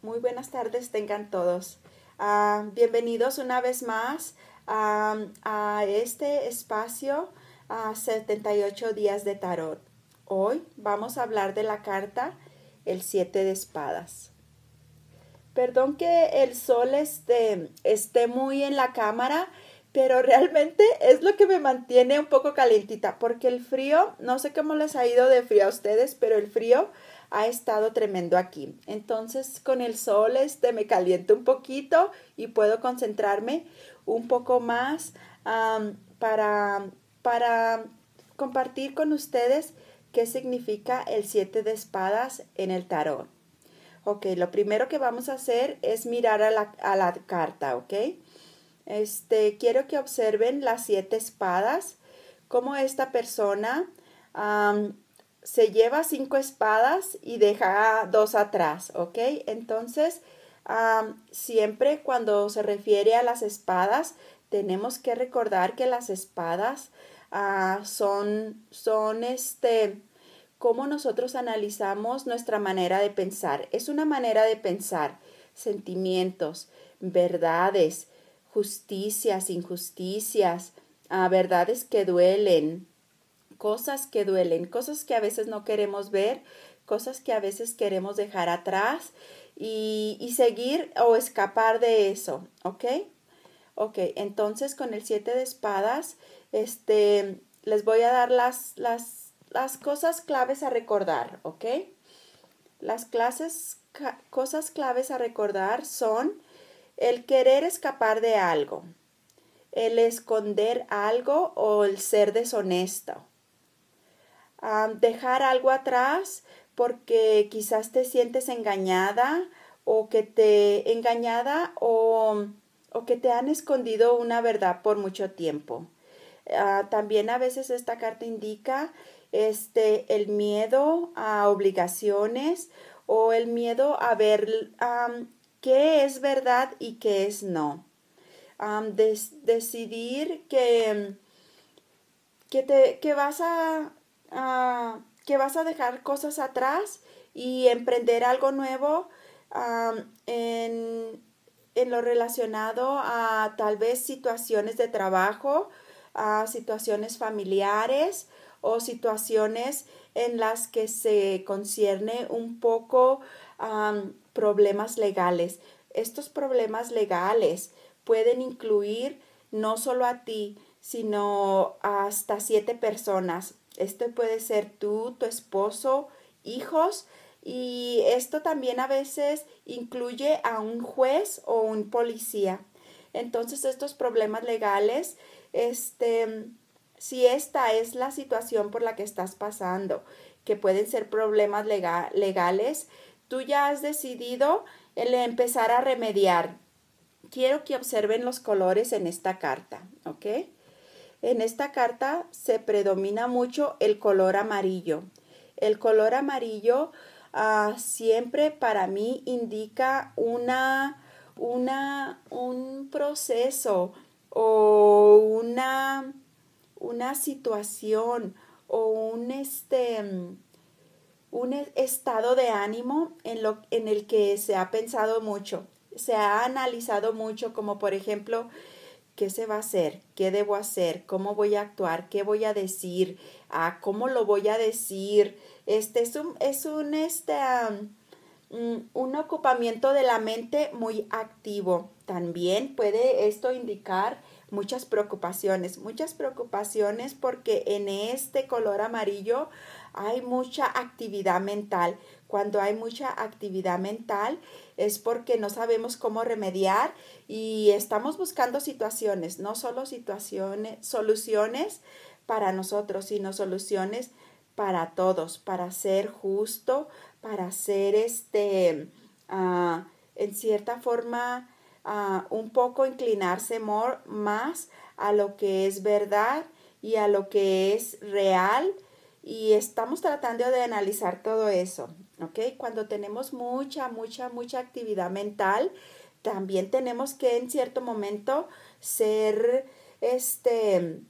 Muy buenas tardes tengan todos. Ah, bienvenidos una vez más a este espacio a 78 días de tarot. Hoy vamos a hablar de la carta El 7 de espadas. Perdón que el sol esté, esté muy en la cámara, pero realmente es lo que me mantiene un poco calientita, porque el frío, no sé cómo les ha ido de frío a ustedes, pero el frío ha estado tremendo aquí. Entonces con el sol este me caliento un poquito y puedo concentrarme un poco más para, para compartir con ustedes qué significa el siete de espadas en el tarot. Ok, lo primero que vamos a hacer es mirar a la, a la carta, ok. Este, quiero que observen las siete espadas, cómo esta persona se lleva cinco espadas y deja dos atrás, ¿ok? Entonces, siempre cuando se refiere a las espadas, tenemos que recordar que las espadas ah, son, son este, cómo nosotros analizamos nuestra manera de pensar. Es una manera de pensar, sentimientos, verdades, justicias, injusticias, ah, verdades que duelen, cosas que duelen, cosas que a veces no queremos ver, cosas que a veces queremos dejar atrás y, seguir o escapar de eso, ¿ok? Ok, entonces con el 7 de espadas, este, les voy a dar las, las, cosas claves a recordar, ¿ok? Las clases, cosas claves a recordar son el querer escapar de algo, el esconder algo o el ser deshonesto, dejar algo atrás porque quizás te sientes engañada o que te engañada o, o que te han escondido una verdad por mucho tiempo. Ah, también a veces esta carta indica este el miedo a obligaciones o el miedo a ver qué es verdad y qué es no. decidir que, te, que vas a Ah, que vas a dejar cosas atrás y emprender algo nuevo ah, en, lo relacionado a tal vez situaciones de trabajo, a situaciones familiares o situaciones en las que se concierne un poco problemas legales. Estos problemas legales pueden incluir no solo a ti, sino hasta siete personas este puede ser tú, tu esposo, hijos. Y esto también a veces incluye a un juez o un policía. Entonces estos problemas legales, este, si esta es la situación por la que estás pasando, que pueden ser problemas legales, tú ya has decidido empezar a remediar. Quiero que observen los colores en esta carta, ¿ok? En esta carta se predomina mucho el color amarillo. El color amarillo ah, siempre para mí indica una, una, un proceso o una, una situación o un, este, un estado de ánimo en, lo, en el que se ha pensado mucho, se ha analizado mucho, como por ejemplo qué se va a hacer, qué debo hacer, cómo voy a actuar, qué voy a decir, ah, cómo lo voy a decir. Este es un, es un, este, mm, un ocupamiento de la mente muy activo. También puede esto indicar muchas preocupaciones, muchas preocupaciones porque en este color amarillo hay mucha actividad mental. Cuando hay mucha actividad mental es porque no sabemos cómo remediar y estamos buscando situaciones, no solo situaciones, soluciones para nosotros, sino soluciones para todos, para ser justo, para ser este, ah, en cierta forma, un poco inclinarse más a lo que es verdad y a lo que es real y estamos tratando de analizar todo eso, ¿ok? Cuando tenemos mucha, mucha, mucha actividad mental, también tenemos que en cierto momento ser, este,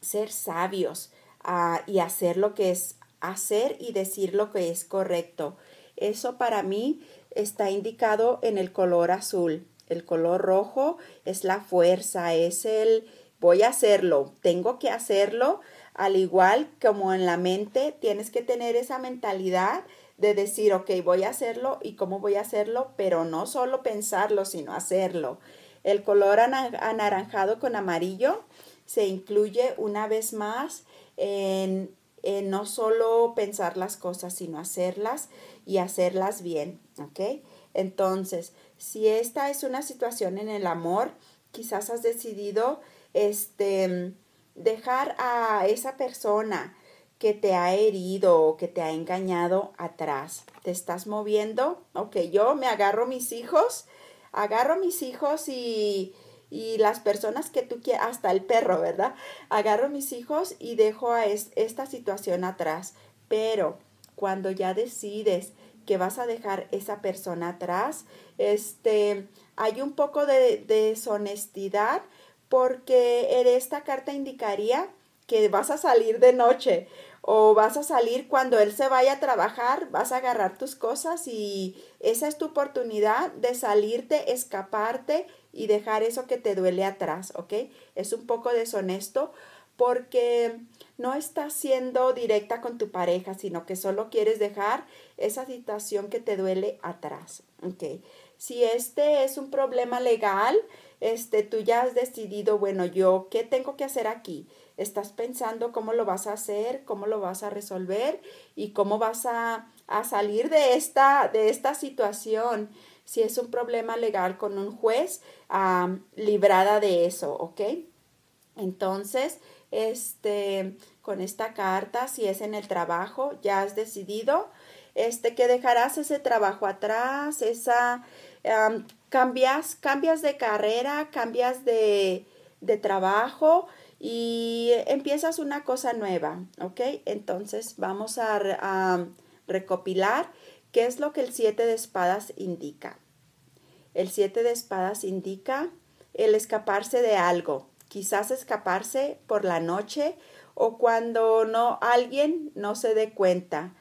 ser sabios ah, y hacer lo que es hacer y decir lo que es correcto. Eso para mí está indicado en el color azul. El color rojo es la fuerza, es el voy a hacerlo, tengo que hacerlo, al igual como en la mente, tienes que tener esa mentalidad de decir, ok, voy a hacerlo y cómo voy a hacerlo, pero no solo pensarlo, sino hacerlo. El color anaranjado con amarillo se incluye una vez más en, no solo pensar las cosas, sino hacerlas y hacerlas bien, ¿ok? Entonces, si esta es una situación en el amor, quizás has decidido este, dejar a esa persona que te ha herido o que te ha engañado atrás. Te estás moviendo, ok, yo me agarro mis hijos, agarro mis hijos y, las personas que tú quieras, hasta el perro, ¿verdad? Agarro mis hijos y dejo a esta situación atrás. Pero cuando ya decides que vas a dejar esa persona atrás. Este, hay un poco de, deshonestidad porque en esta carta indicaría que vas a salir de noche o vas a salir cuando él se vaya a trabajar, vas a agarrar tus cosas y esa es tu oportunidad de salirte, escaparte y dejar eso que te duele atrás, ¿ok? Es un poco deshonesto porque no estás siendo directa con tu pareja, sino que solo quieres dejar esa situación que te duele atrás. Okay. Si este es un problema legal, este, tú ya has decidido, bueno, yo, ¿qué tengo que hacer aquí? Estás pensando cómo lo vas a hacer, cómo lo vas a resolver y cómo vas a, salir de esta, de esta situación. Si es un problema legal con un juez, librada de eso, ¿ok? Entonces, este, con esta carta, si es en el trabajo, ya has decidido este, que dejarás ese trabajo atrás, esa, cambias, cambias de carrera, cambias de, de trabajo y empiezas una cosa nueva, ¿ok? Entonces vamos a, a, recopilar qué es lo que el siete de espadas indica. El siete de espadas indica el escaparse de algo, quizás escaparse por la noche o cuando no alguien no se dé cuenta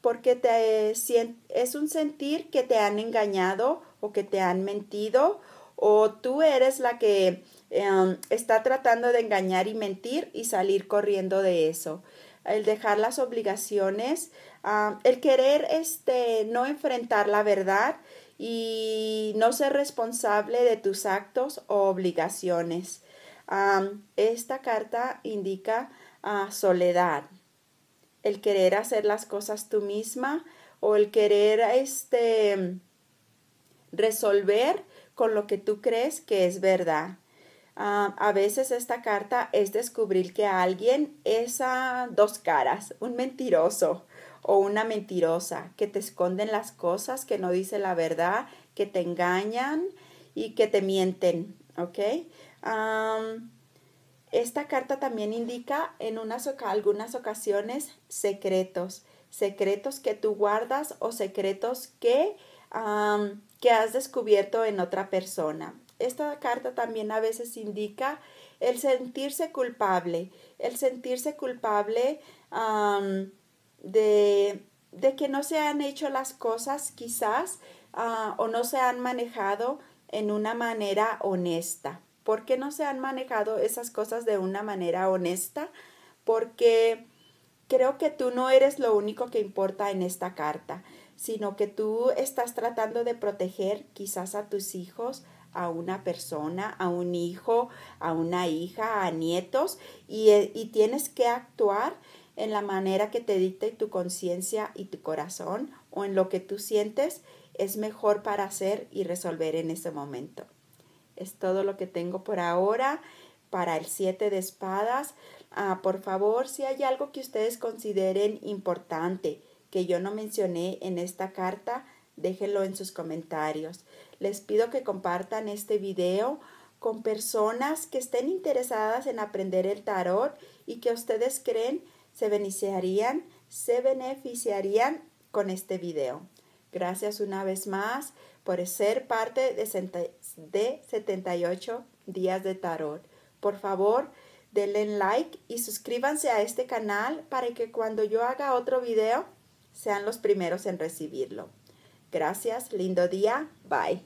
porque te, es un sentir que te han engañado o que te han mentido o tú eres la que em, está tratando de engañar y mentir y salir corriendo de eso. El dejar las obligaciones, el querer este, no enfrentar la verdad y no ser responsable de tus actos o obligaciones. esta carta indica ah, soledad, el querer hacer las cosas tú misma o el querer este, resolver con lo que tú crees que es verdad. Ah, a veces esta carta es descubrir que alguien es a dos caras, un mentiroso o una mentirosa, que te esconden las cosas, que no dice la verdad, que te engañan y que te mienten, ¿ok? Esta carta también indica en unas, algunas ocasiones secretos, secretos que tú guardas o secretos que, que has descubierto en otra persona. Esta carta también a veces indica el sentirse culpable, el sentirse culpable de, de, que no se han hecho las cosas quizás ah, o no se han manejado en una manera honesta. ¿Por qué no se han manejado esas cosas de una manera honesta? Porque creo que tú no eres lo único que importa en esta carta, sino que tú estás tratando de proteger quizás a tus hijos, a una persona, a un hijo, a una hija, a nietos, y, eh, y tienes que actuar en la manera que te dicte tu conciencia y tu corazón o en lo que tú sientes es mejor para hacer y resolver en ese momento. Es todo lo que tengo por ahora para el 7 de espadas. Ah, por favor, si hay algo que ustedes consideren importante que yo no mencioné en esta carta, déjenlo en sus comentarios. Les pido que compartan este video con personas que estén interesadas en aprender el tarot y que ustedes creen se beneficiarían, se beneficiarían con este video. Gracias una vez más por ser parte de 78 días de tarot. Por favor, denle like y suscríbanse a este canal para que cuando yo haga otro video sean los primeros en recibirlo. Gracias, lindo día, bye.